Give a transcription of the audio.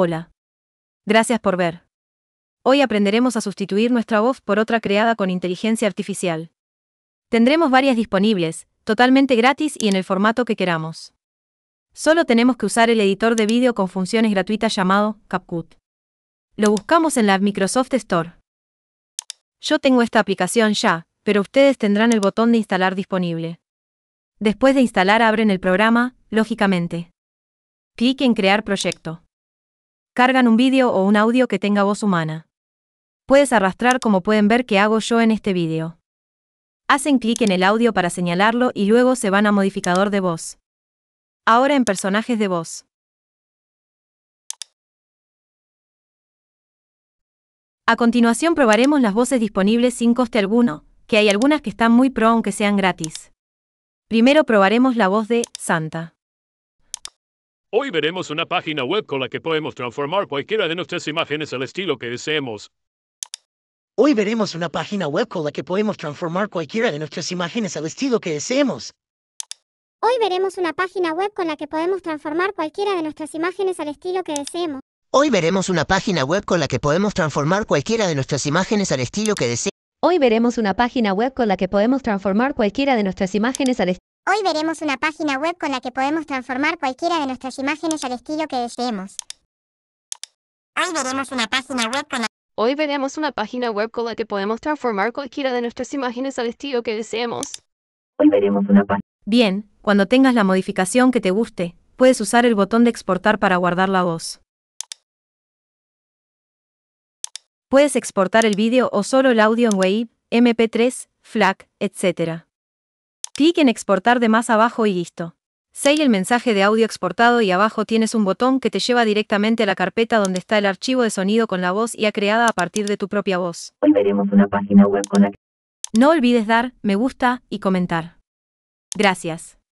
Hola. Gracias por ver. Hoy aprenderemos a sustituir nuestra voz por otra creada con inteligencia artificial. Tendremos varias disponibles, totalmente gratis y en el formato que queramos. Solo tenemos que usar el editor de vídeo con funciones gratuitas llamado CapCut. Lo buscamos en la Microsoft Store. Yo tengo esta aplicación ya, pero ustedes tendrán el botón de instalar disponible. Después de instalar abren el programa, lógicamente. Clic en Crear proyecto cargan un vídeo o un audio que tenga voz humana. Puedes arrastrar como pueden ver que hago yo en este vídeo. Hacen clic en el audio para señalarlo y luego se van a modificador de voz. Ahora en personajes de voz. A continuación probaremos las voces disponibles sin coste alguno, que hay algunas que están muy pro aunque sean gratis. Primero probaremos la voz de Santa. Hoy veremos una página web con la que podemos transformar cualquiera de nuestras imágenes al estilo que deseemos. Hoy veremos una página web con la que podemos transformar cualquiera de nuestras imágenes al estilo que deseemos. Hoy veremos una página web con la que podemos transformar cualquiera de nuestras imágenes al estilo que deseemos. Hoy veremos una página web con la que podemos transformar cualquiera de nuestras imágenes al estilo que deseemos. Hoy veremos una página web con la que podemos transformar cualquiera de nuestras imágenes al estilo Hoy veremos una página web con la que podemos transformar cualquiera de nuestras imágenes al estilo que deseemos. Hoy veremos una página web con la que podemos transformar cualquiera de nuestras imágenes al estilo que deseemos. veremos una Bien, cuando tengas la modificación que te guste, puedes usar el botón de exportar para guardar la voz. Puedes exportar el vídeo o solo el audio en WAV, MP3, FLAC, etc. Clic en exportar de más abajo y listo. Sale el mensaje de audio exportado y abajo tienes un botón que te lleva directamente a la carpeta donde está el archivo de sonido con la voz ya creada a partir de tu propia voz. veremos una página web con No olvides dar me gusta y comentar. Gracias.